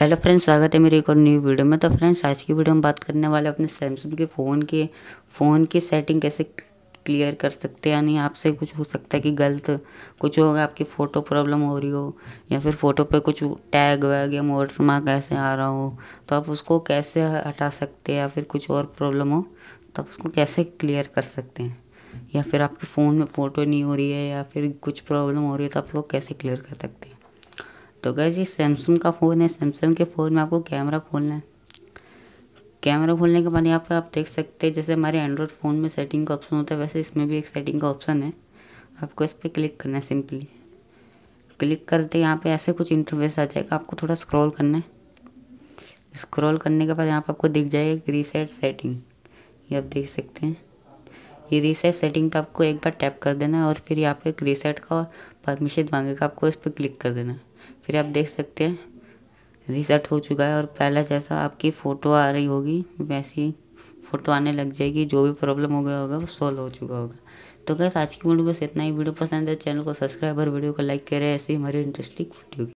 hello friends स्वागत है मेरे एक और न्यू वीडियो में तो फ्रेंड्स आज की वीडियो में बात करने वाले अपने सैमसंग के फ़ोन के फ़ोन की सेटिंग कैसे क्लियर कर सकते हैं यानी आपसे कुछ हो सकता है कि गलत कुछ होगा आपकी फ़ोटो प्रॉब्लम हो रही हो या फिर फ़ोटो पे कुछ टैग वैग या मोटर मार्क ऐसे आ रहा हो तो आप उसको कैसे हटा सकते हैं या फिर कुछ और प्रॉब्लम हो तो आप उसको कैसे क्लियर कर सकते हैं या फिर आपके फ़ोन में फ़ोटो नहीं हो रही है या फिर कुछ प्रॉब्लम हो रही है तो आप उसको कैसे क्लियर कर सकते हैं तो गए ये सैमसंग का फ़ोन है सैमसंग के फ़ोन में आपको कैमरा खोलना है कैमरा खोलने के बाद यहाँ पर आप देख सकते हैं जैसे हमारे एंड्रॉयड फ़ोन में सेटिंग का ऑप्शन होता है वैसे इसमें भी एक सेटिंग का ऑप्शन है आपको इस पर क्लिक करना है सिंपली क्लिक करते यहाँ पे ऐसे कुछ इंटरवेस आ जाएगा आपको थोड़ा स्क्रॉल करना है स्क्रॉल करने के बाद यहाँ पर आपको दिख जाएगा रीसेट सेटिंग ये आप देख सकते हैं ये रीसेट सेटिंग पे आपको एक बार टैप कर देना और फिर यहाँ पे एक रीसेट का परमिशन मांगेगा आपको इस पर क्लिक कर देना फिर आप देख सकते हैं रीसेट हो चुका है और पहला जैसा आपकी फ़ोटो आ रही होगी वैसी फ़ोटो आने लग जाएगी जो भी प्रॉब्लम हो गया होगा वो सॉल्व हो चुका होगा तो गैस आज की वीडियो बस इतना ही वीडियो पसंद है चैनल तो को सब्सक्राइब और वीडियो को लाइक करें ऐसे ही हमारी इंटरेस्टिंग वीडियो